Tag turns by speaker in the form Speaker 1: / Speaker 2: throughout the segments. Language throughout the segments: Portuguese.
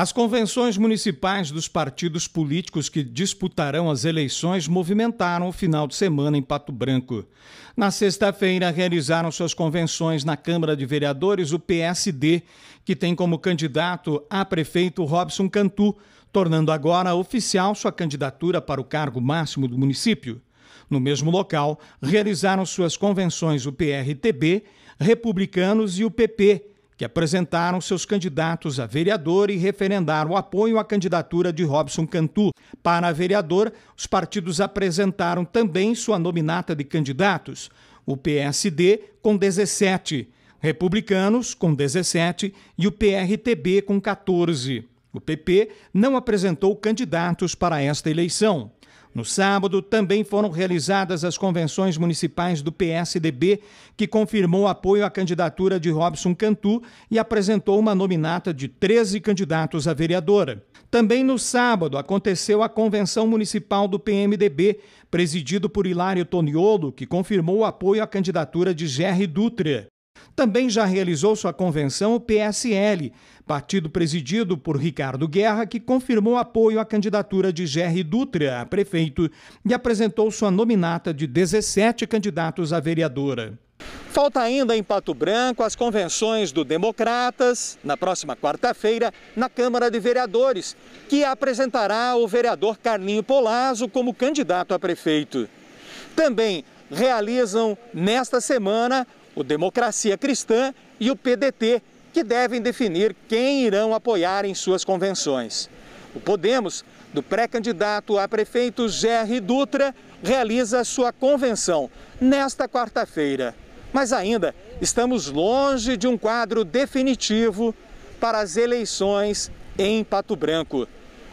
Speaker 1: As convenções municipais dos partidos políticos que disputarão as eleições movimentaram o final de semana em Pato Branco. Na sexta-feira, realizaram suas convenções na Câmara de Vereadores o PSD, que tem como candidato a prefeito Robson Cantu, tornando agora oficial sua candidatura para o cargo máximo do município. No mesmo local, realizaram suas convenções o PRTB, Republicanos e o PP que apresentaram seus candidatos a vereador e referendaram o apoio à candidatura de Robson Cantu. Para vereador, os partidos apresentaram também sua nominata de candidatos. O PSD com 17, Republicanos com 17 e o PRTB com 14. O PP não apresentou candidatos para esta eleição. No sábado, também foram realizadas as convenções municipais do PSDB, que confirmou apoio à candidatura de Robson Cantu e apresentou uma nominata de 13 candidatos a vereadora. Também no sábado aconteceu a convenção municipal do PMDB, presidido por Hilário Toniolo, que confirmou o apoio à candidatura de Gerry Dutra. Também já realizou sua convenção o PSL, partido presidido por Ricardo Guerra, que confirmou apoio à candidatura de Jerry Dutra a prefeito e apresentou sua nominata de 17 candidatos a vereadora. Falta ainda em Pato Branco as convenções do Democratas, na próxima quarta-feira, na Câmara de Vereadores, que apresentará o vereador Carlinho Polazo como candidato a prefeito. Também realizam nesta semana o Democracia Cristã e o PDT, que devem definir quem irão apoiar em suas convenções. O Podemos, do pré-candidato a prefeito Gerry Dutra, realiza sua convenção nesta quarta-feira. Mas ainda estamos longe de um quadro definitivo para as eleições em Pato Branco.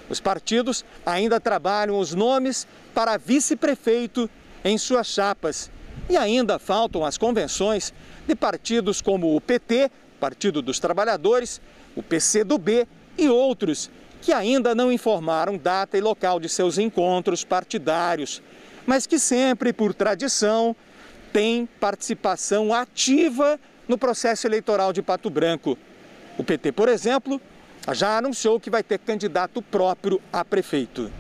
Speaker 1: Os partidos ainda trabalham os nomes para vice-prefeito em suas chapas e ainda faltam as convenções de partidos como o PT, Partido dos Trabalhadores, o PCdoB e outros que ainda não informaram data e local de seus encontros partidários, mas que sempre, por tradição, têm participação ativa no processo eleitoral de Pato Branco. O PT, por exemplo, já anunciou que vai ter candidato próprio a prefeito.